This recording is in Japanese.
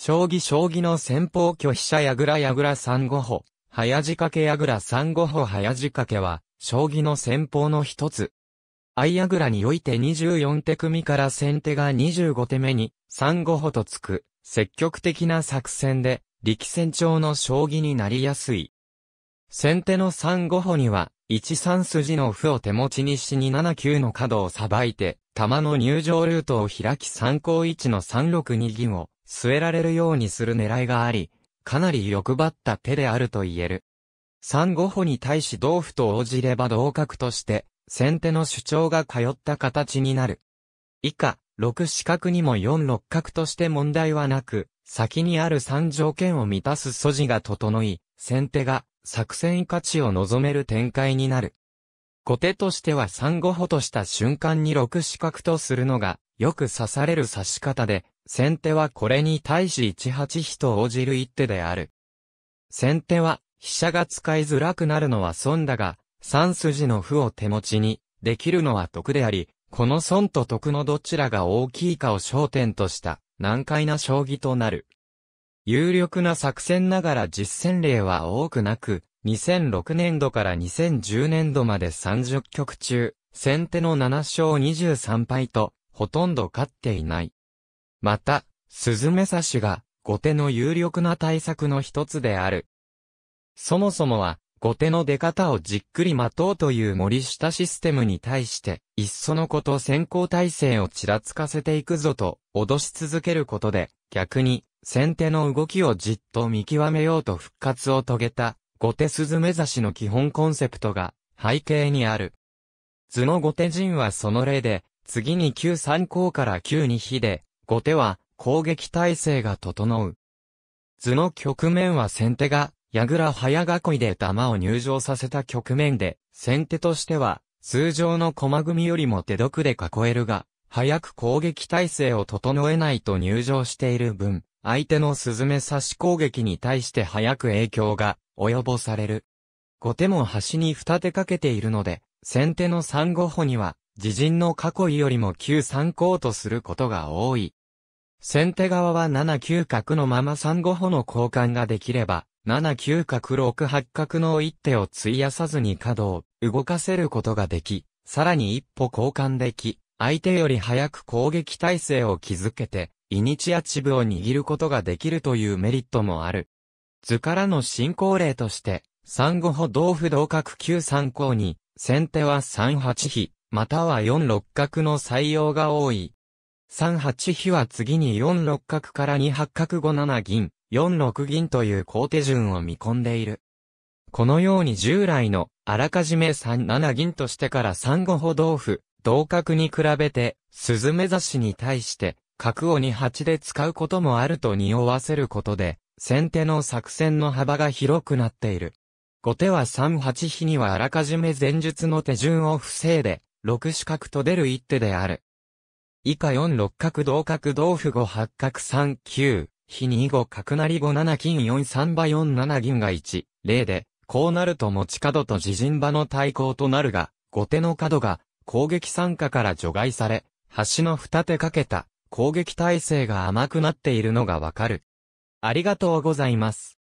将棋将棋の先方拒否者矢倉矢倉三五歩、早仕掛け矢倉三五歩早仕掛けは、将棋の先方の一つ。相矢倉において24手組から先手が25手目に、三五歩とつく、積極的な作戦で、力戦調の将棋になりやすい。先手の三五歩には、1三筋の歩を手持ちにしに7九の角をさばいて、玉の入場ルートを開き参考1の3六二銀を、据えられるようにする狙いがあり、かなり欲張った手であると言える。三五歩に対し同歩と応じれば同角として、先手の主張が通った形になる。以下、六四角にも四六角として問題はなく、先にある三条件を満たす素地が整い、先手が作戦価値を望める展開になる。後手としては三五歩とした瞬間に六四角とするのがよく刺される刺し方で、先手はこれに対し1八飛と応じる一手である。先手は、飛車が使いづらくなるのは損だが、三筋の歩を手持ちに、できるのは得であり、この損と得のどちらが大きいかを焦点とした難解な将棋となる。有力な作戦ながら実践例は多くなく、2006年度から2010年度まで30局中、先手の7勝23敗と、ほとんど勝っていない。また、スズメサシが、後手の有力な対策の一つである。そもそもは、後手の出方をじっくり待とうという森下システムに対して、いっそのこと先行体制をちらつかせていくぞと、脅し続けることで、逆に、先手の動きをじっと見極めようと復活を遂げた、後手スズメ刺シの基本コンセプトが、背景にある。図の後手陣はその例で、次に旧3項から旧2比で、後手は攻撃体制が整う。図の局面は先手が、矢倉早囲いで玉を入場させた局面で、先手としては、通常の駒組よりも手毒で囲えるが、早く攻撃体制を整えないと入場している分、相手のスズメ刺し攻撃に対して早く影響が及ぼされる。後手も端に二手かけているので、先手の三五歩には自陣の囲いよりも9三考とすることが多い。先手側は7九角のまま3五歩の交換ができれば、7九角6八角の一手を費やさずに角を動かせることができ、さらに一歩交換でき、相手より早く攻撃体制を築けて、イニチアチブを握ることができるというメリットもある。図からの進行例として、3五歩同歩同角9三項に、先手は3八飛、または四六角の採用が多い。三八比は次に四六角から二八角五七銀、四六銀という高手順を見込んでいる。このように従来のあらかじめ三七銀としてから三五歩同歩、同角に比べて、鈴目指しに対して角を二八で使うこともあると匂わせることで、先手の作戦の幅が広くなっている。後手は三八比にはあらかじめ前述の手順を防いで、六四角と出る一手である。以下四六角同角同歩五八角三九、非二五角成五七金四三馬四七銀が一、例で、こうなると持ち角と自陣場の対抗となるが、後手の角が攻撃参加から除外され、端の二手かけた攻撃体制が甘くなっているのがわかる。ありがとうございます。